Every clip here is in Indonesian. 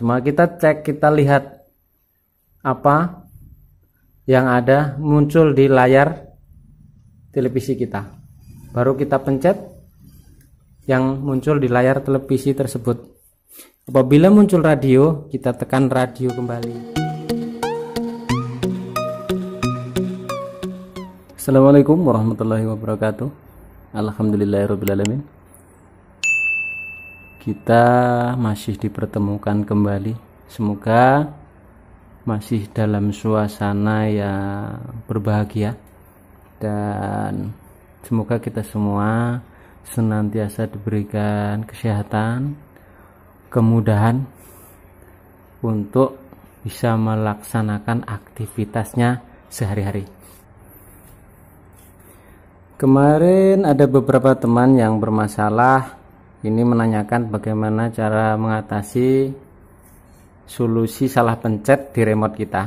Cuma kita cek, kita lihat apa yang ada muncul di layar televisi kita. Baru kita pencet yang muncul di layar televisi tersebut. Apabila muncul radio, kita tekan radio kembali. Assalamualaikum warahmatullahi wabarakatuh. Alhamdulillahirrahmanirrahim kita masih dipertemukan kembali. Semoga masih dalam suasana yang berbahagia dan semoga kita semua senantiasa diberikan kesehatan, kemudahan untuk bisa melaksanakan aktivitasnya sehari-hari. Kemarin ada beberapa teman yang bermasalah ini menanyakan bagaimana cara mengatasi solusi salah pencet di remote kita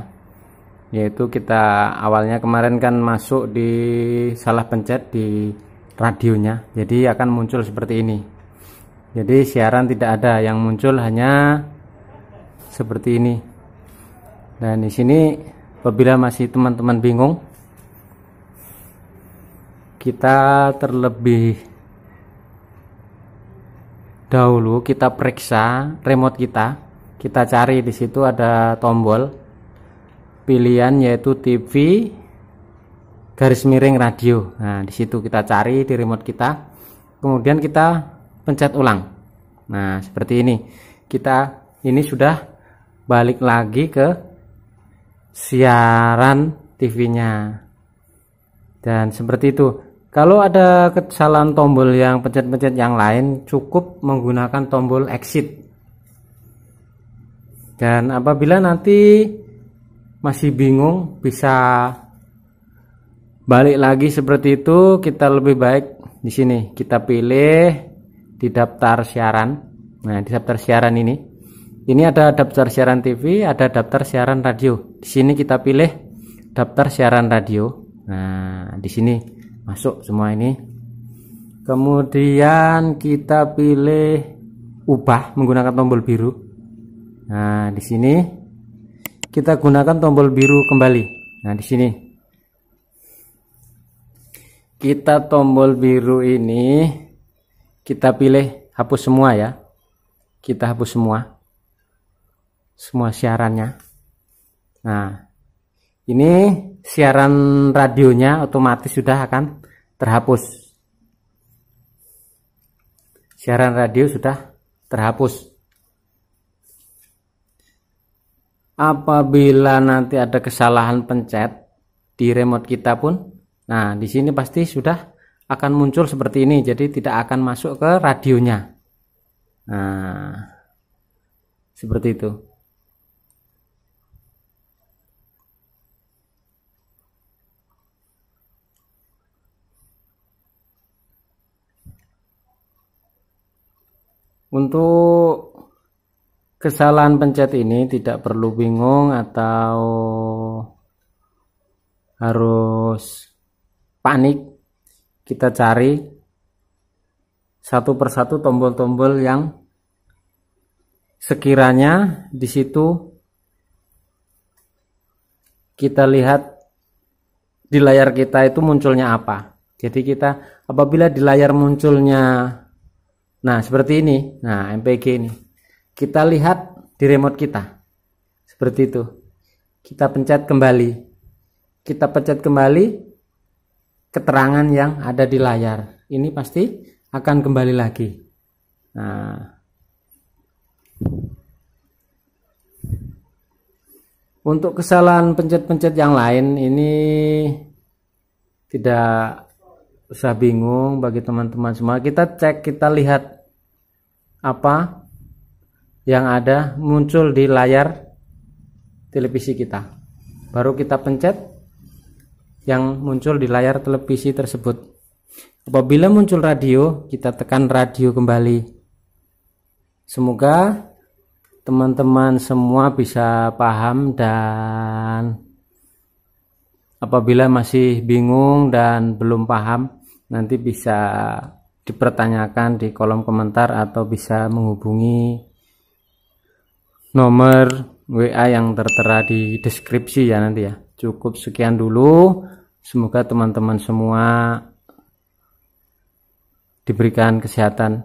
yaitu kita awalnya kemarin kan masuk di salah pencet di radionya jadi akan muncul seperti ini jadi siaran tidak ada yang muncul hanya seperti ini dan di sini apabila masih teman-teman bingung kita terlebih dahulu kita periksa remote kita kita cari di situ ada tombol pilihan yaitu TV garis miring radio nah di situ kita cari di remote kita kemudian kita pencet ulang nah seperti ini kita ini sudah balik lagi ke siaran TV nya dan seperti itu kalau ada kesalahan tombol yang pencet-pencet yang lain, cukup menggunakan tombol exit. Dan apabila nanti masih bingung, bisa balik lagi seperti itu. Kita lebih baik di sini, kita pilih di daftar siaran. Nah, di daftar siaran ini, ini ada daftar siaran TV, ada daftar siaran radio. Di sini kita pilih daftar siaran radio. Nah, di sini masuk semua ini kemudian kita pilih ubah menggunakan tombol biru nah di sini kita gunakan tombol biru kembali nah di sini kita tombol biru ini kita pilih hapus semua ya kita hapus semua semua siarannya nah ini siaran radionya otomatis sudah akan terhapus siaran radio sudah terhapus. Apabila nanti ada kesalahan pencet di remote kita pun, nah di sini pasti sudah akan muncul seperti ini, jadi tidak akan masuk ke radionya. Nah, seperti itu. Untuk kesalahan pencet ini tidak perlu bingung atau harus panik. Kita cari satu persatu tombol-tombol yang sekiranya di situ kita lihat di layar kita itu munculnya apa. Jadi kita apabila di layar munculnya Nah, seperti ini. Nah, MPG ini. Kita lihat di remote kita. Seperti itu. Kita pencet kembali. Kita pencet kembali keterangan yang ada di layar. Ini pasti akan kembali lagi. Nah, untuk kesalahan pencet-pencet yang lain ini tidak usah bingung bagi teman-teman semua. Kita cek, kita lihat apa yang ada muncul di layar televisi kita. Baru kita pencet yang muncul di layar televisi tersebut. Apabila muncul radio, kita tekan radio kembali. Semoga teman-teman semua bisa paham dan apabila masih bingung dan belum paham, nanti bisa dipertanyakan di kolom komentar atau bisa menghubungi nomor WA yang tertera di deskripsi ya nanti ya. Cukup sekian dulu. Semoga teman-teman semua diberikan kesehatan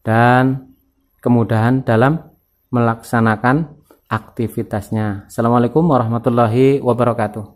dan kemudahan dalam melaksanakan aktivitasnya. Assalamualaikum warahmatullahi wabarakatuh.